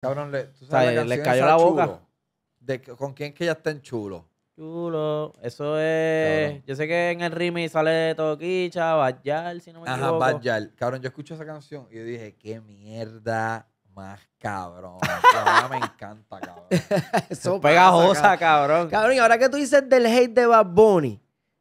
Cabrón, le, ¿tú sabes la le cayó la boca. ¿Con quién que ya está en chulo? Chulo. Eso es. Yo sé que en el remix sale Toquicha, Bayal, si no me Ajá, equivoco. Ajá, Bayal. Cabrón, yo escucho esa canción y yo dije, qué mierda más cabrón. me encanta, cabrón. Eso pegajosa, cabrón. Cabrón, y ahora que tú dices del hate de Bad Bunny,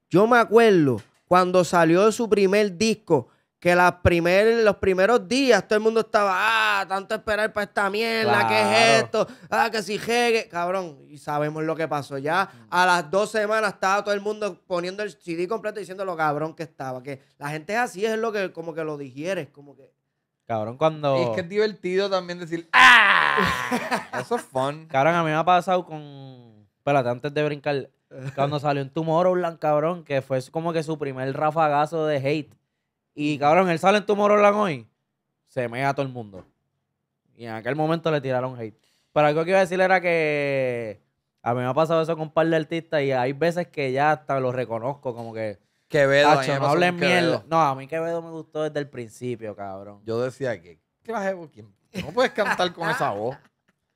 yo me acuerdo cuando salió su primer disco que primer, los primeros días todo el mundo estaba, ah, tanto esperar para esta mierda, que es esto? Ah, que si llegue, cabrón. Y sabemos lo que pasó. Ya a las dos semanas estaba todo el mundo poniendo el CD completo diciendo lo cabrón que estaba. Que la gente es así, es lo que como que lo digieres, como que... Cabrón, cuando... Y es que es divertido también decir, ¡ah! Eso es fun. Cabrón, a mí me ha pasado con... Espérate, antes de brincar, cuando salió un Un Tomorrowland, cabrón, que fue como que su primer rafagazo de hate y cabrón, él sale en Tomorrowland hoy, se mea a todo el mundo. Y en aquel momento le tiraron hate. Pero lo que iba a decir era que a mí me ha pasado eso con un par de artistas y hay veces que ya hasta lo reconozco, como que. Quevedo, no hablen No, a mí Quevedo me gustó desde el principio, cabrón. Yo decía que, ¿qué vas a No puedes cantar con esa voz.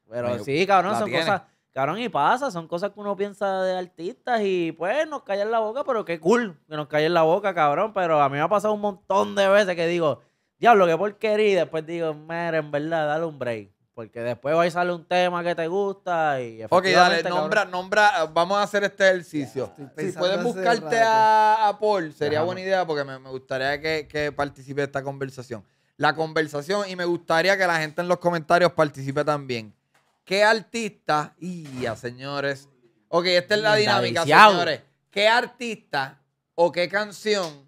Pero sí, cabrón, son cosas Cabrón, y pasa, son cosas que uno piensa de artistas y pues nos callan la boca, pero qué cool que nos callen la boca, cabrón. Pero a mí me ha pasado un montón de veces que digo, diablo, qué porquería. Y después digo, mire, en verdad, dale un break. Porque después va a salir un tema que te gusta y Ok, dale, nombra, nombra, vamos a hacer este ejercicio. si puedes buscarte a, Paul, sería buena idea porque me, gustaría que, participe esta conversación. La conversación y me gustaría que la gente en los comentarios participe también. ¿Qué artista? ¡Ya, señores! Ok, esta es la dinámica, señores. ¿Qué artista o qué canción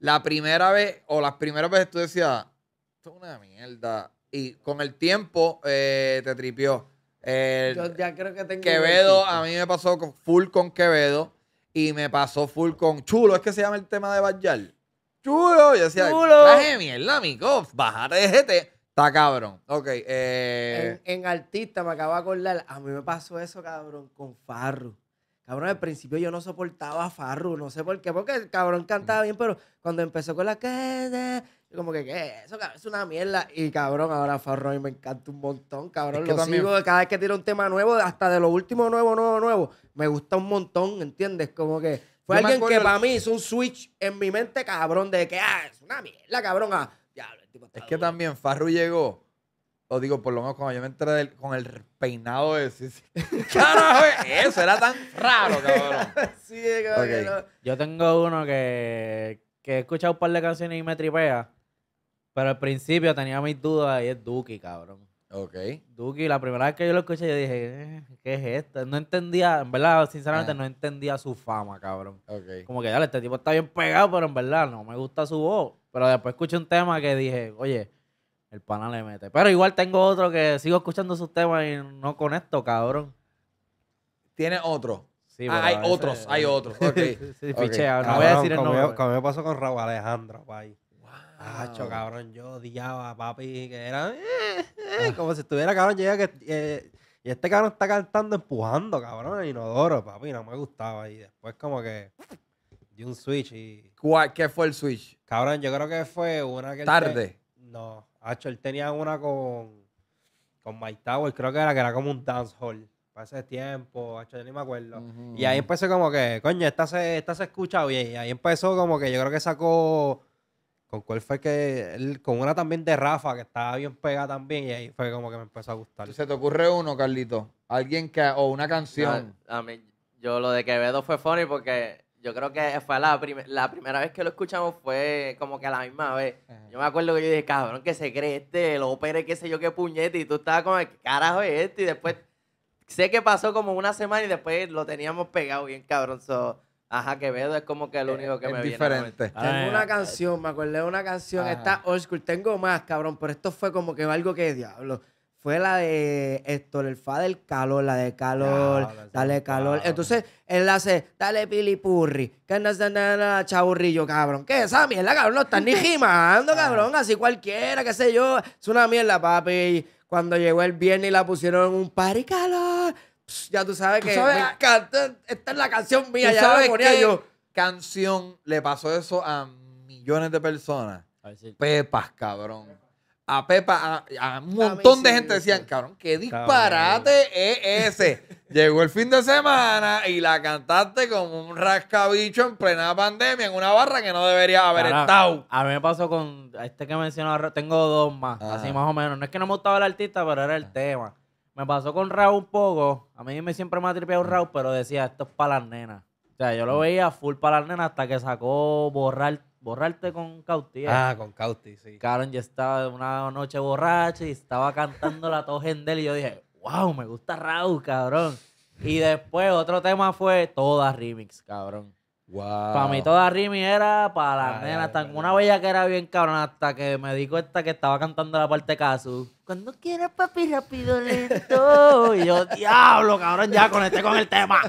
la primera vez o las primeras veces tú decías, esto es una mierda? Y con el tiempo eh, te tripió. Yo ya creo que tengo Quevedo, a mí me pasó full con Quevedo y me pasó full con Chulo. Es que se llama el tema de Bayal. Chulo. Yo decía, Chulo. mierda, amigo. Bájate de GT. Está cabrón. Ok. Eh, en, artista me acabo de acordar. A mí me pasó eso, cabrón, con Farru. Cabrón, al principio yo no soportaba a Farru. No sé por qué. Porque el cabrón cantaba mm. bien, pero cuando empezó con la que. como que, ¿qué? Eso es una mierda. Y cabrón, ahora Farru a mí me encanta un montón, cabrón. Los amigos, lo cada vez que tira un tema nuevo, hasta de lo último nuevo, nuevo, nuevo. Me gusta un montón, ¿entiendes? Como que fue alguien que para mí hizo un switch en mi mente, cabrón, de que, ah, es una mierda, cabrón. Ah, es que también Farru llegó. O digo, por lo menos cuando yo me entré con el peinado de Sisi. Eso era tan raro, cabrón. Yo tengo uno que, que he escuchado un par de canciones y me tripea. Pero al principio tenía mis dudas y es Duki, cabrón. Ok. Duki, la primera vez que yo lo escuché, yo dije, eh, ¿qué es esto? No entendía, en verdad, sinceramente, no entendía su fama, cabrón. Okay. Como que, dale, este tipo está bien pegado, pero en verdad no me gusta su voz. Pero después escuché un tema que dije, oye, el pana le mete. Pero igual tengo otro que sigo escuchando sus temas y no con esto, cabrón. ¿Tiene otro? Sí, ah, hay otros, hay otros. Ok. sí, okay. no voy a decir el nombre. Como me pasó con Raúl Alejandro, bye. Acho, cabrón, yo odiaba, papi, que era eh, eh, ah. como si estuviera, cabrón, eh, y este cabrón está cantando empujando, cabrón, el inodoro, papi, no me gustaba. Y después como que di un switch y... ¿Cuál, ¿Qué fue el switch? Cabrón, yo creo que fue una que... ¿Tarde? No, Acho, él tenía una con... Con Mike Tower, creo que era, que era como un hall Para ese tiempo, Acho, yo ni me acuerdo. Y ahí empecé como que, coño, esta se, esta se escucha bien. Y ahí empezó como que yo creo que sacó ¿Con cuál fue que.? con una también de Rafa, que estaba bien pegada también, y ahí fue como que me empezó a gustar. ¿Se te ocurre uno, Carlito? Alguien que. o una canción. A, mí, yo lo de Quevedo fue funny porque yo creo que fue la, la primera vez que lo escuchamos fue como que a la misma vez. Yo me acuerdo que yo dije, cabrón, que secreto, cree este, el qué sé yo, qué puñete, y tú estabas como, ¿qué carajo es este? Y después. Sé que pasó como una semana y después lo teníamos pegado bien, cabrón. So, Ajá, Quevedo es como que el eh, único que es me diferente. Tengo una ah, canción, me acordé de una canción, está esta old school. Tengo más, cabrón, pero esto fue como que algo que diablo. Fue la de esto, el fa del calor, la de calor, dale calor. Entonces, él hace, dale pilipurri, que andas la chaburrillo, cabrón. ¿Qué? Esa mierda, cabrón, no están ni gimando, ah. cabrón, así cualquiera, qué sé yo. Es una mierda, papi. Cuando llegó el viernes y la pusieron en un par y calor ya tú sabes que esta es la canción mía, ya sabes ponía yo. Canción le pasó eso a millones de personas. Pepas, cabrón. A Pepa, a, un montón de gente decían, cabrón, qué disparate es ese. Llegó el fin de semana y la cantaste como un rascabicho en plena pandemia en una barra que no debería haber estado. A mí me pasó con este que mencionaba, tengo dos más, así más o menos. No es que no me gustaba el artista, pero era el tema. Me pasó con Raúl un poco. A mí me siempre me ha tripeado Raúl, pero decía, esto es para las nenas. O sea, yo lo mm. veía full para las nenas hasta que sacó borrar, borrarte con Cauti. ¿eh? Ah, con Cauti, sí. Karen ya estaba una noche borracha y estaba cantando la togen de y yo dije, wow, me gusta Raúl, cabrón. Y después otro tema fue toda remix, cabrón. Para mí toda Rimi era para la ah, nena. Tan, una bella que era bien cabrón hasta que me di cuenta que estaba cantando la parte Casu. Cuando quieras, papi, rápido, lento. y yo, diablo, cabrón, ya conecté con el tema.